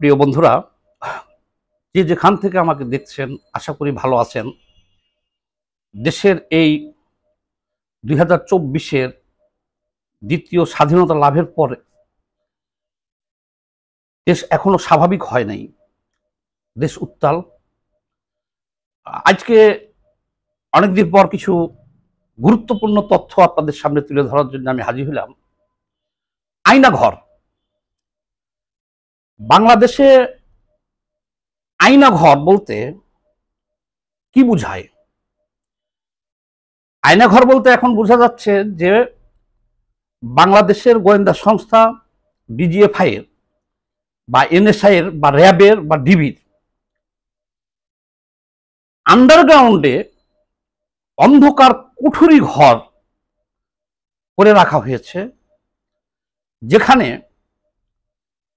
প্রিয় বন্ধুরা যে যেখান থেকে আমাকে দেখছেন আশা করি ভালো আছেন দেশের এই দুই হাজার চব্বিশের দ্বিতীয় স্বাধীনতা লাভের পরে দেশ এখনো স্বাভাবিক হয় নাই দেশ উত্তাল আজকে অনেকদিন পর কিছু গুরুত্বপূর্ণ তথ্য আপনাদের সামনে তুলে ধরার জন্য আমি হাজির হলাম আয়নাঘর বাংলাদেশে আয়নাঘর বলতে কি বুঝায় আয়নাঘর বলতে এখন বোঝা যাচ্ছে যে বাংলাদেশের গোয়েন্দা সংস্থা বিজিএফআইয়ের বা এনএসআইয়ের বা র্যাবের বা ডিবির আন্ডারগ্রাউন্ডে অন্ধকার কুঠুরি ঘর করে রাখা হয়েছে যেখানে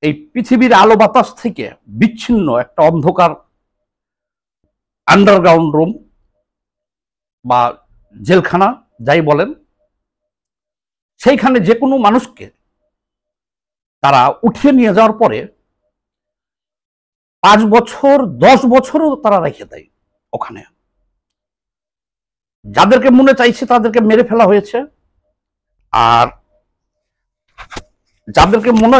এই পৃথিবীর আলো বাতাস থেকে বিচ্ছিন্ন একটা অন্ধকার আন্ডারগ্রাউন্ড রুম বা জেলখানা যাই বলেন সেইখানে যে কোনো মানুষকে তারা উঠিয়ে নিয়ে যাওয়ার পরে পাঁচ বছর দশ বছরও তারা রেখে দেয় ওখানে যাদেরকে মনে চাইছে তাদেরকে মেরে ফেলা হয়েছে আর যাদেরকে মনে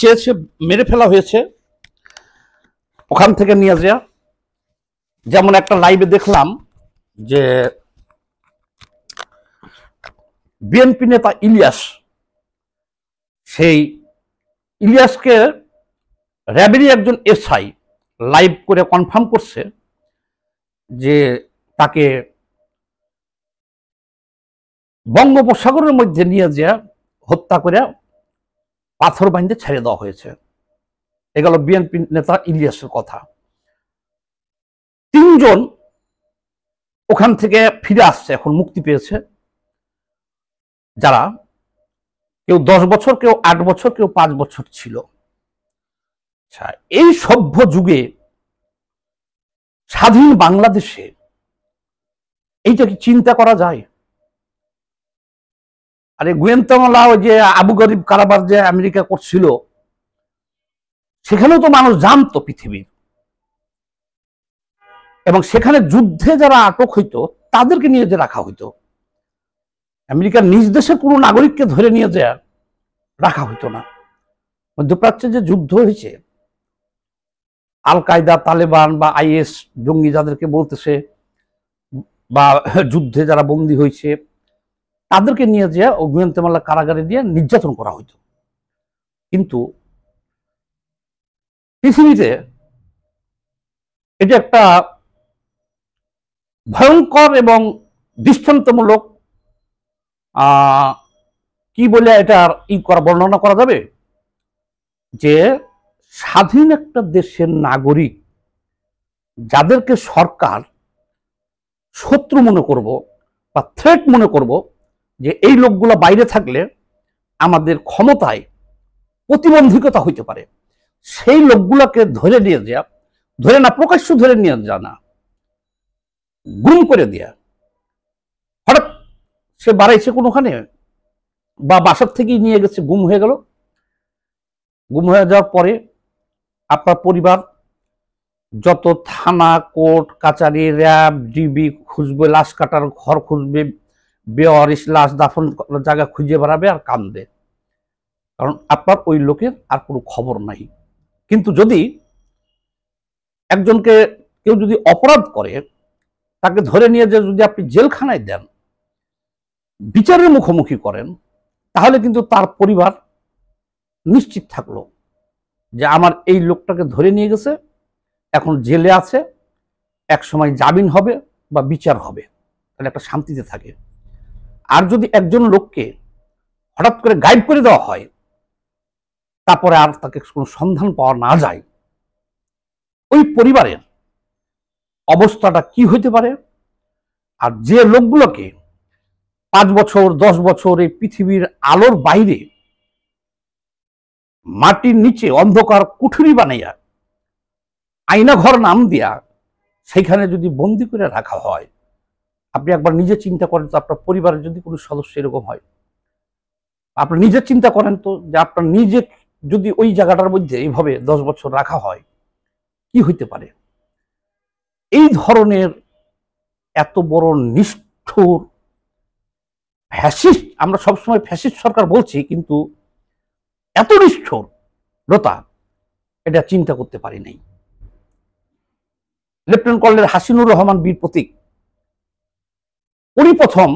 চেয়েছে মেরে ফেলা হয়েছে ওখান থেকে নিয়ে যা যেমন একটা লাইভে দেখলাম যে বিএনপি নেতা ইলিয়াস সেই ইলিয়াসকে র্যাবেরই একজন এসআই লাইভ করে কনফার্ম করছে যে তাকে বঙ্গোপসাগরের মধ্যে নিয়ে যা হত্যা করে পাথর বাঁধতে ছেড়ে দেওয়া হয়েছে এ গেল বিএনপি নেতা ইলিয়াসের কথা তিনজন ওখান থেকে ফিরে আসছে এখন মুক্তি পেয়েছে যারা কেউ দশ বছর কেউ আট বছর কেউ পাঁচ বছর ছিল আচ্ছা এই সভ্য যুগে স্বাধীন বাংলাদেশে এইটা কি চিন্তা করা যায় আর এই ওই যে আবু গরিব কারাবার যে আমেরিকা করছিল সেখানেও তো মানুষ জানতো পৃথিবীর এবং সেখানে যুদ্ধে যারা আটক হইতো তাদেরকে নিয়ে যে রাখা হইতো আমেরিকার নিজ দেশের কোনো নাগরিককে ধরে নিয়ে যে রাখা হইতো না মধ্যপ্রাচ্যে যে যুদ্ধ হয়েছে আল কায়দা তালেবান বা আইএস জঙ্গি যাদেরকে বলতেছে বা যুদ্ধে যারা বন্দী হয়েছে তাদেরকে নিয়ে যে অগ্নিয়ন্তমাল্লা কারাগারে দিয়ে নির্যাতন করা হইত কিন্তু পৃথিবীতে এটা একটা ভয়ঙ্কর এবং দৃষ্টান্তমূলক কি বলে এটার ই করা বর্ণনা করা যাবে যে স্বাধীন একটা দেশের নাগরিক যাদেরকে সরকার শত্রু মনে করব বা থ্রেট মনে করব যে এই লোকগুলো বাইরে থাকলে আমাদের ক্ষমতায় প্রতিবন্ধকতা হইতে পারে সেই লোকগুলোকে ধরে নিয়ে যা ধরে না প্রকাশ্য ধরে নিয়ে জানা গুম করে দেয়া হঠাৎ সে বাড়াইছে কোনোখানে বা বাসার থেকেই নিয়ে গেছে গুম হয়ে গেল গুম হয়ে যাওয়ার পরে আপনার পরিবার যত থানা কোর্ট কাচারি র্যাব ডিবি খুঁজবে লাশ কাটার ঘর খুঁজবে বেওয়ারিস লাশ দাফন জায়গা খুঁজে বেড়াবে আর কান্দে কারণ আপনার ওই লোকের আর কোনো খবর নাই কিন্তু যদি একজনকে কেউ যদি অপরাধ করে তাকে ধরে নিয়ে যে যদি আপনি জেলখানায় দেন বিচারের মুখোমুখি করেন তাহলে কিন্তু তার পরিবার নিশ্চিত থাকলো যে আমার এই লোকটাকে ধরে নিয়ে গেছে এখন জেলে আছে এক সময় জামিন হবে বা বিচার হবে তাহলে একটা শান্তিতে থাকে আর যদি একজন লোককে হঠাৎ করে গাইড করে দেওয়া হয় তারপরে আর তাকে কোনো সন্ধান পাওয়া না যায় ওই পরিবারের অবস্থাটা কি হইতে পারে আর যে লোকগুলোকে পাঁচ বছর দশ বছর এই পৃথিবীর আলোর বাইরে মাটির নিচে অন্ধকার কুঠুরি বানাইয়া আয়না ঘর নাম দিয়া সেইখানে যদি বন্দি করে রাখা হয় আপনি একবার নিজে চিন্তা করেন তো আপনার পরিবারের যদি কোনো সদস্য এরকম হয় আপনি নিজে চিন্তা করেন তো যে আপনার নিজে যদি ওই জায়গাটার মধ্যে এইভাবে দশ বছর রাখা হয় কি হইতে পারে এই ধরনের এত বড় নিষ্ঠুর ফ্যাসিস্ট আমরা সবসময় ফ্যাসিস্ট সরকার বলছি কিন্তু এত নিষ্ঠুর লতা এটা চিন্তা করতে পারি নাই লেফটেন্যান্ট কর্নেল হাসিনুর রহমান বীর প্রতীক উনি প্রথম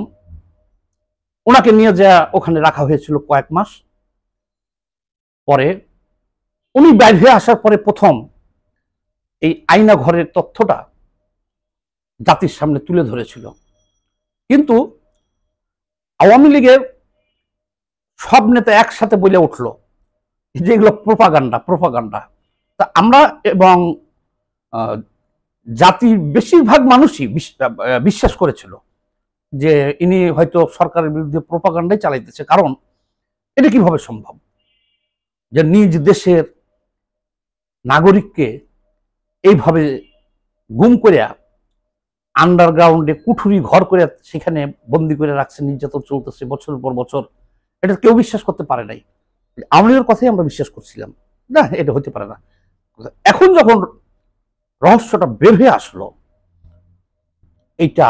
ওনাকে নিয়ে যা ওখানে রাখা হয়েছিল কয়েক মাস পরে উনি হয়ে আসার পরে প্রথম এই আয়না ঘরের তথ্যটা জাতির সামনে তুলে ধরেছিল কিন্তু আওয়ামী লীগের সব নেতা একসাথে বলে উঠল যেগুলো প্রোপাগান্ডা প্রোপাগান্ডা তা আমরা এবং জাতির বেশিরভাগ মানুষই বিশ্বাস করেছিল যে ইনি হয়তো সরকারের বিরুদ্ধে প্রোপাগান্ডাই চালাইতেছে কারণ এটা কিভাবে সম্ভব যে নিজ দেশের নাগরিককে এইভাবে গুম করিয়া আন্ডারগ্রাউন্ডে কুঠুরি ঘর করে সেখানে বন্দি করে রাখছে নির্যাতন চলতেছে বছরের পর বছর এটা কেউ বিশ্বাস করতে পারে নাই আওয়ামী কথাই আমরা বিশ্বাস করছিলাম না এটা হতে পারে না এখন যখন রহস্যটা বের হয়ে আসলো এইটা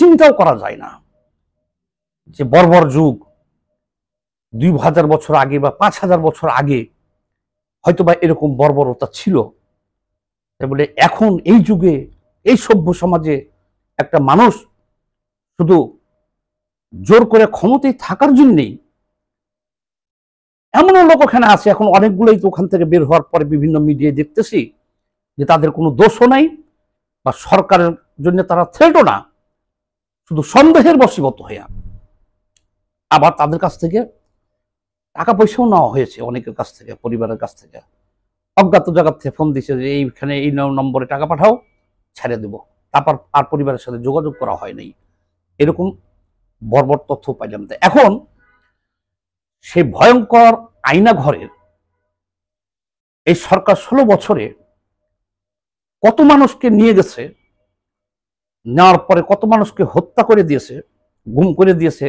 চিন্তাও করা যায় না যে বর্বর যুগ দুই হাজার বছর আগে বা পাঁচ হাজার বছর আগে হয়তো বা এরকম বর্বরতা ছিল বলে এখন এই যুগে এই সভ্য সমাজে একটা মানুষ শুধু জোর করে ক্ষমতায় থাকার জন্যেই এমনও লোক ওখানে আছে এখন অনেকগুলোই তো ওখান থেকে বের হওয়ার পরে বিভিন্ন মিডিয়ায় দেখতেছি যে তাদের কোনো দোষও নাই বা সরকারের জন্য তারা থ্রেটও না শুধু সন্দেহের বশীভূত হইয়া আবার তাদের কাছ থেকে টাকা পয়সাও নেওয়া হয়েছে অনেকের কাছ থেকে পরিবারের কাছ থেকে অজ্ঞাত জায়গার থেকে ফোন দিছে যে এইখানে এই নম্বরে টাকা পাঠাও ছেড়ে দেব তারপর আর পরিবারের সাথে যোগাযোগ করা হয় নাই এরকম বর্বর তথ্য পাইলাম তাই এখন সেই ভয়ঙ্কর আইনা ঘরের এই সরকার ষোলো বছরে কত মানুষকে নিয়ে গেছে নেওয়ার পরে কত মানুষকে হত্যা করে দিয়েছে গুম করে দিয়েছে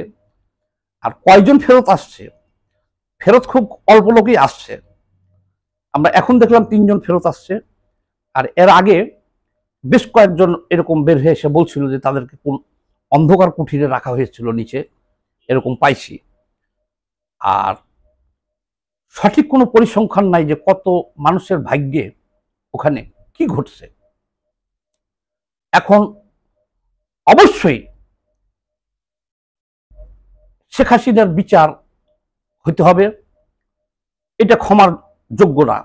আর কয়জন ফেরত আসছে ফেরত খুব অল্প লোকই আসছে আমরা এখন দেখলাম তিনজন ফেরত আসছে আর এর আগে বেশ কয়েকজন এরকম বের হয়ে এসে বলছিল যে তাদেরকে কোন অন্ধকার কুঠিরে রাখা হয়েছিল নিচে এরকম পাইছি আর সঠিক কোনো পরিসংখ্যান নাই যে কত মানুষের ভাগ্যে ওখানে কি ঘটছে এখন অবশ্যই শেখ হাসিনার বিচার হইতে হবে এটা ক্ষমার যোগ্য না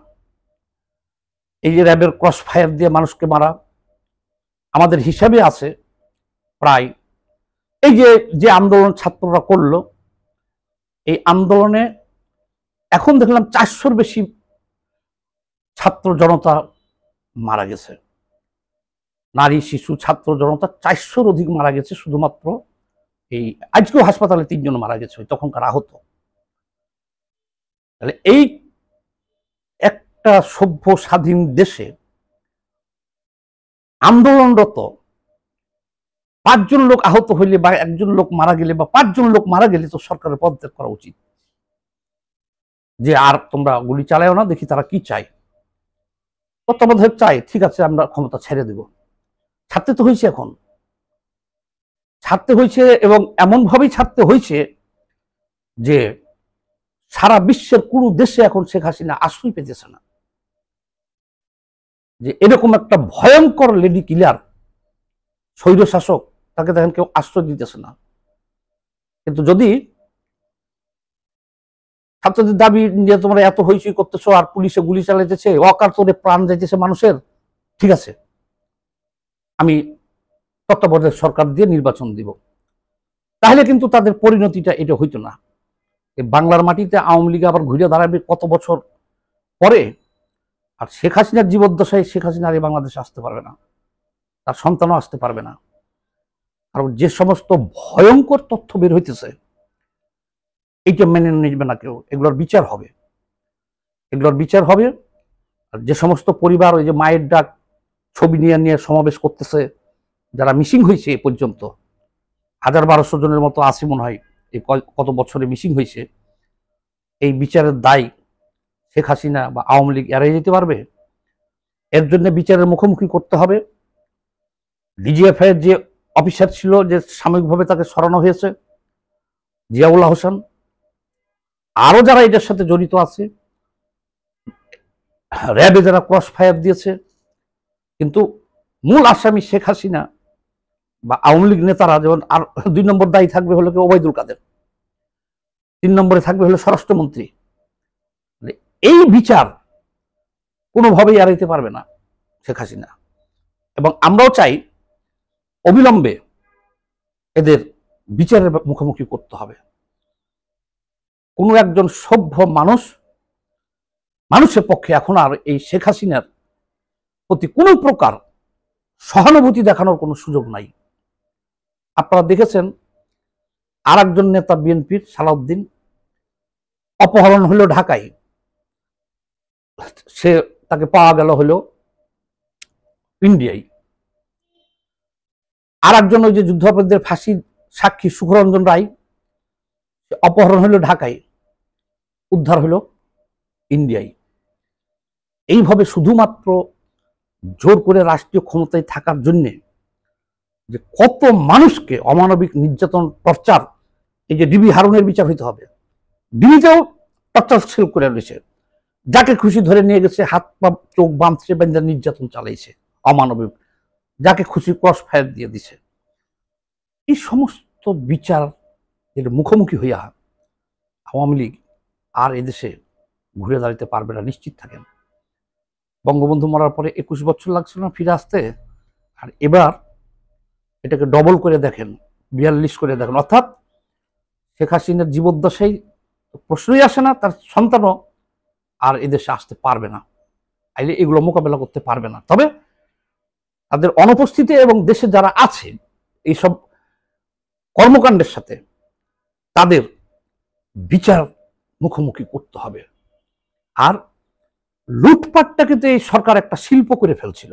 এই যে র্যাবের ক্রস ফায়ার দিয়ে মানুষকে মারা আমাদের হিসাবে আছে প্রায় এই যে যে আন্দোলন ছাত্ররা করল এই আন্দোলনে এখন দেখলাম চারশোর বেশি ছাত্র জনতা মারা গেছে নারী শিশু ছাত্র জনতা চারশোর অধিক মারা গেছে শুধুমাত্র এই আজকেও হাসপাতালে তিনজন মারা গেছে তখনকার আহত তাহলে এই একটা সভ্য স্বাধীন দেশে আন্দোলনরত পাঁচজন লোক আহত হইলে বা একজন লোক মারা গেলে বা পাঁচজন লোক মারা গেলে তো সরকারের পদত্যাগ করা উচিত যে আর তোমরা গুলি চালাও না দেখি তারা কি চায় তত্ত্বাবধায়ক চাই ঠিক আছে আমরা ক্ষমতা ছেড়ে দেবো ছাড়তে তো হয়েছে এখন ছাড়তে হয়েছে এবং এমনভাবেই ছাড়তে হয়েছে যে সারা বিশ্বের কোনো দেশে এখন শেখ হাসিনা আশ্রয় পেতেছে না যে এরকম একটা ভয়ঙ্কর লেডি কিলার শৈর শাসক তাকে দেখেন কেউ আশ্রয় দিতেছে না কিন্তু যদি ছাত্রদের দাবি নিয়ে তোমরা এত হইচই করতেছো আর পুলিশে গুলি চালাইতেছে তোরে প্রাণ যাইতেছে মানুষের ঠিক আছে আমি তত্ত্বাবধায়ক সরকার দিয়ে নির্বাচন দিব তাহলে কিন্তু তাদের পরিণতিটা এটা হইতো না বাংলার মাটিতে আওয়ামী লীগ আবার ঘুরে দাঁড়াবে কত বছর পরে আর শেখ হাসিনার জীবদ্দশায় শেখ হাসিনা আর বাংলাদেশে আসতে পারবে না তার সন্তানও আসতে পারবে না কারণ যে সমস্ত ভয়ঙ্কর তথ্য বের হইতেছে এইটা মেনে নিবে না কেউ এগুলোর বিচার হবে এগুলোর বিচার হবে আর যে সমস্ত পরিবার ওই যে মায়ের ডাক ছবি নিয়ে নিয়ে সমাবেশ করতেছে যারা মিসিং হয়েছে এ পর্যন্ত হাজার বারোশো জনের মতো আসি মনে হয় এই কত বছরে মিসিং হয়েছে এই বিচারের দায় শেখ হাসিনা বা আওয়ামী লীগ এড়াই যেতে পারবে এর জন্য বিচারের মুখোমুখি করতে হবে ডিজিএফআই যে অফিসার ছিল যে সাময়িকভাবে তাকে সরানো হয়েছে জিয়াউল্লাহ হোসেন আরও যারা এটার সাথে জড়িত আছে র্যাবে যারা ক্রস ফায়ার দিয়েছে কিন্তু মূল আসামি শেখ হাসিনা বা আওয়ামী লীগ নেতারা যেমন আর দুই নম্বর দায়ী থাকবে হলো কি ওবায়দুল কাদের তিন নম্বরে থাকবে হলো স্বরাষ্ট্রমন্ত্রী মানে এই বিচার কোনোভাবেই এড়াইতে পারবে না শেখ হাসিনা এবং আমরাও চাই অবিলম্বে এদের বিচারের মুখোমুখি করতে হবে কোনো একজন সভ্য মানুষ মানুষের পক্ষে এখন আর এই শেখ হাসিনার প্রতি কোনো প্রকার সহানুভূতি দেখানোর কোনো সুযোগ নাই আপনারা দেখেছেন আর একজন নেতা বিএনপির সালাউদ্দিন অপহরণ হলো ঢাকায় সে তাকে পাওয়া গেল হলো ইন্ডিয়ায় আর একজন ওই যে যুদ্ধাপরাধীদের ফাঁসি সাক্ষী সুখরঞ্জন রায় অপহরণ হলো ঢাকায় উদ্ধার হলো ইন্ডিয়ায় এইভাবে শুধুমাত্র জোর করে রাষ্ট্রীয় ক্ষমতায় থাকার জন্যে যে কত মানুষকে অমানবিক নির্যাতন টর্চার এই যে ডিবি হারুনের বিচার হইতে হবে ডিবিতেও টর্চার সেল করে রয়েছে যাকে খুশি ধরে নিয়ে গেছে হাত পা চোখ বাঁধছে বান্ধা নির্যাতন চালাইছে অমানবিক যাকে খুশি ক্রস ফায়ার দিয়ে দিছে এই সমস্ত বিচার এর মুখোমুখি হইয়া আওয়ামী লীগ আর এদেশে ঘুরে দাঁড়াতে পারবে না নিশ্চিত থাকেন বঙ্গবন্ধু মরার পরে একুশ বছর লাগছিল না ফিরে আসতে আর এবার এটাকে ডবল করে দেখেন বিয়াল্লিশ করে দেখেন অর্থাৎ শেখ হাসিনার জীবদ্দশায় প্রশ্নই আসে না তার সন্তানও আর এদেশে আসতে পারবে না আইলে এগুলো মোকাবেলা করতে পারবে না তবে তাদের অনুপস্থিতি এবং দেশে যারা আছে এইসব কর্মকাণ্ডের সাথে তাদের বিচার মুখোমুখি করতে হবে আর লুটপাটটাকে তো এই সরকার একটা শিল্প করে ফেলছিল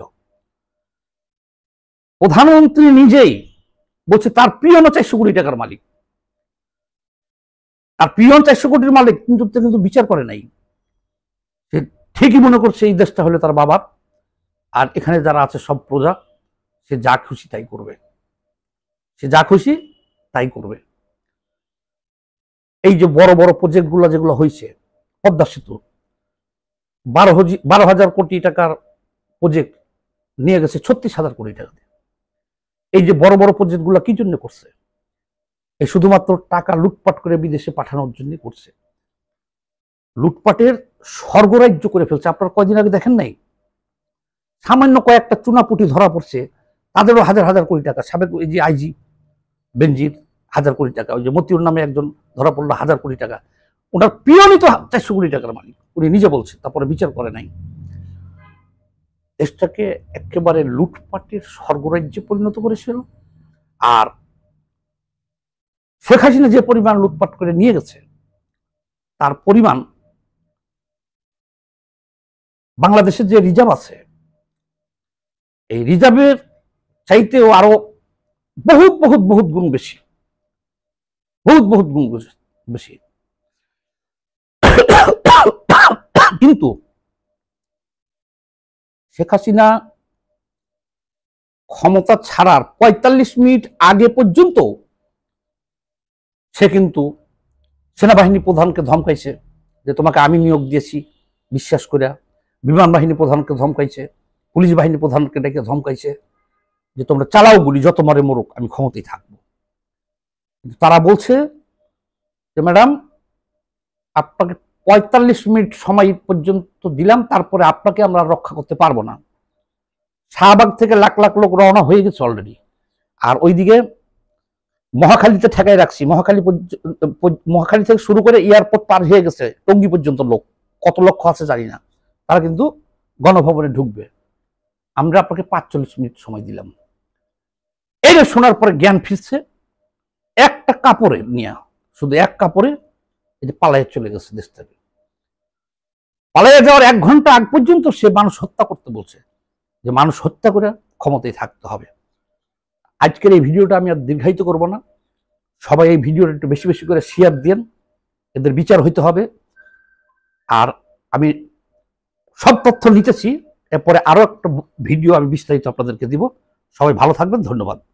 প্রধানমন্ত্রী নিজেই বলছে তার পিয়ন চারশো কোটি টাকার মালিক তার পিয়ন চারশো কোটির মালিক কিন্তু কিন্তু বিচার করে নাই সে ঠিকই মনে করছে এই দেশটা হলে তার বাবার আর এখানে যারা আছে সব প্রজা সে যা খুশি তাই করবে সে যা খুশি তাই করবে এই যে বড় বড় প্রজেক্টগুলো যেগুলো হয়েছে পদ্মা সেতু বারো বারো হাজার কোটি টাকার প্রজেক্ট নিয়ে গেছে ছত্রিশ হাজার কোটি টাকা এই যে বড় বড় প্রজেক্টগুলো কি জন্য করছে এই শুধুমাত্র টাকা লুটপাট করে বিদেশে পাঠানোর জন্য করছে লুটপাটের স্বর্গরাজ্য করে ফেলছে আপনারা কয়দিন আগে দেখেন নাই সামান্য কয়েকটা চুনাপুটি ধরা পড়ছে তাদেরও হাজার হাজার কোটি টাকা সাবেক এই যে আইজি বেনজির হাজার কোটি টাকা ওই যে মতিউর নামে একজন ধরা পড়লো হাজার কোটি টাকা ওনার পিয়নই তো চারশো কোটি টাকার মালিক উনি নিজে বলছে তারপরে বিচার করে নাই দেশটাকে একেবারে লুটপাটের স্বর্গরাজ্যে পরিণত করেছিল আর শেখ হাসিনা যে পরিমাণ লুটপাট করে নিয়ে গেছে তার পরিমাণ বাংলাদেশের যে রিজার্ভ আছে এই রিজার্ভের চাইতেও আরো বহুত বহুত বহুত গুণ বেশি বহুত বহুত গুণ বেশি কিন্তু শেখ হাসিনা ক্ষমতা ছাড়ার পঁয়তাল্লিশ মিনিট আগে পর্যন্ত সে কিন্তু সেনাবাহিনী প্রধানকে ধমকাইছে যে তোমাকে আমি নিয়োগ দিয়েছি বিশ্বাস করে বিমান বাহিনী প্রধানকে ধমকাইছে পুলিশ বাহিনী প্রধানকে ডেকে ধমকাইছে যে তোমরা চালাও গুলি যত মরে মরুক আমি ক্ষমতায় থাকবো তারা বলছে যে ম্যাডাম আপনাকে পঁয়তাল্লিশ মিনিট সময় পর্যন্ত দিলাম তারপরে আপনাকে আমরা রক্ষা করতে পারবো না শাহবাগ থেকে লাখ লাখ লোক রওনা হয়ে গেছে অলরেডি আর ওইদিকে মহাখালীতে ঠেকায় রাখছি মহাখালী মহাখালী থেকে শুরু করে এয়ারপোর্ট পার হয়ে গেছে টঙ্গি পর্যন্ত লোক কত লক্ষ আছে জানি না তারা কিন্তু গণভবনে ঢুকবে আমরা আপনাকে পাঁচচল্লিশ মিনিট সময় দিলাম এইটা শোনার পরে জ্ঞান ফিরছে একটা কাপড়ে নিয়ে শুধু এক কাপড়ে এই যে পালাইয়ে চলে গেছে দেশ থেকে পালাইয়ে যাওয়ার এক ঘন্টা আগ পর্যন্ত সে মানুষ হত্যা করতে বলছে যে মানুষ হত্যা করে ক্ষমতায় থাকতে হবে আজকের এই ভিডিওটা আমি আর দীর্ঘায়িত করব না সবাই এই ভিডিওটা একটু বেশি বেশি করে শেয়ার দেন এদের বিচার হইতে হবে আর আমি সব তথ্য নিতেছি এরপরে আরও একটা ভিডিও আমি বিস্তারিত আপনাদেরকে দিব সবাই ভালো থাকবেন ধন্যবাদ